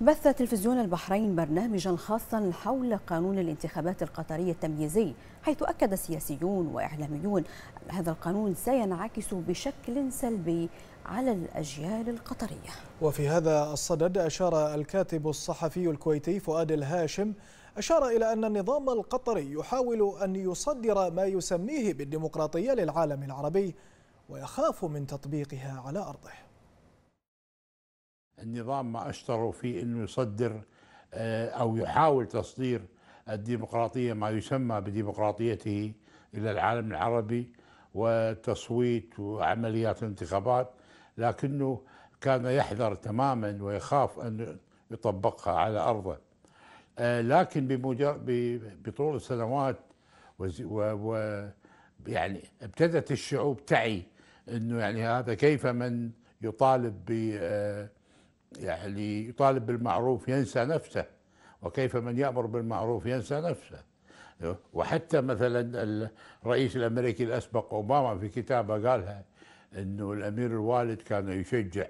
بث تلفزيون البحرين برنامجا خاصا حول قانون الانتخابات القطرية التمييزي حيث أكد سياسيون وإعلاميون أن هذا القانون سينعكس بشكل سلبي على الأجيال القطرية وفي هذا الصدد أشار الكاتب الصحفي الكويتي فؤاد الهاشم أشار إلى أن النظام القطري يحاول أن يصدر ما يسميه بالديمقراطية للعالم العربي ويخاف من تطبيقها على أرضه النظام ما أشتروا فيه أنه يصدر آه، أو يحاول تصدير الديمقراطية ما يسمى بديمقراطيته إلى العالم العربي والتصويت وعمليات الانتخابات لكنه كان يحذر تماما ويخاف أن يطبقها على أرضه آه، لكن بطول السنوات و يعني ابتدت الشعوب تعي انه يعني هذا كيف من يطالب ب آه، يعني يطالب بالمعروف ينسى نفسه وكيف من يأمر بالمعروف ينسى نفسه وحتى مثلا الرئيس الأمريكي الأسبق أوباما في كتابه قالها أنه الأمير الوالد كان يشجع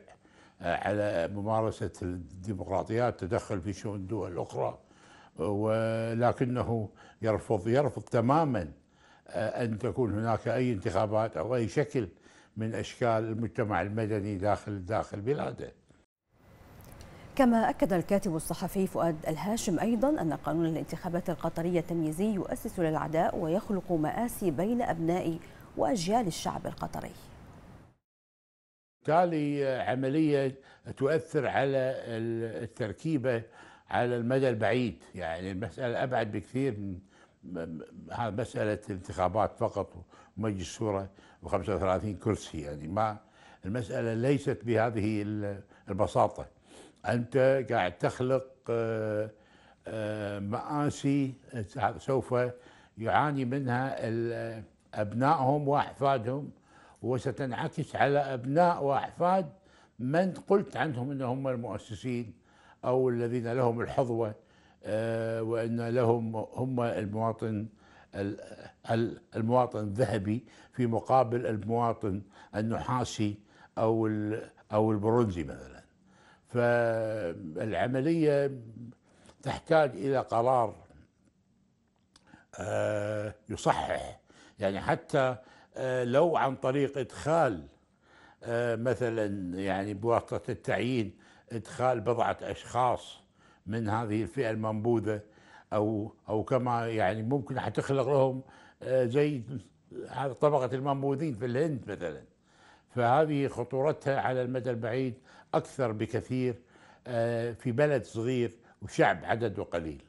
آه، على ممارسة الديمقراطيات تدخل في شؤون الدول الأخرى ولكنه يرفض يرفض تماما آه، أن تكون هناك أي انتخابات أو أي شكل من أشكال المجتمع المدني داخل داخل بلاده كما أكد الكاتب الصحفي فؤاد الهاشم أيضا أن قانون الانتخابات القطرية التمييزي يؤسس للعداء ويخلق مآسي بين أبناء وأجيال الشعب القطري بالتالي عملية تؤثر على التركيبة على المدى البعيد يعني المسألة أبعد بكثير من مسألة انتخابات فقط ومجلس شورى و35 كرسي يعني ما المسألة ليست بهذه البساطة أنت قاعد تخلق آه، آه، مآسي آه، سوف يعاني منها أبنائهم وأحفادهم وستنعكس على أبناء وأحفاد من قلت عنهم أنهم المؤسسين أو الذين لهم الحظوة وأن لهم هم المواطن المواطن الذهبي في مقابل المواطن النحاسي أو أو البرونزي مثلا فالعملية تحتاج إلى قرار آه، يصحح يعني حتى آه، لو عن طريق إدخال آه، مثلا يعني بواسطة التعيين إدخال بضعة أشخاص من هذه الفئة المنبوذة أو أو كما يعني ممكن حتخلق لهم زي طبقة المنبوذين في الهند مثلا فهذه خطورتها على المدى البعيد أكثر بكثير آه، في بلد صغير وشعب عدده قليل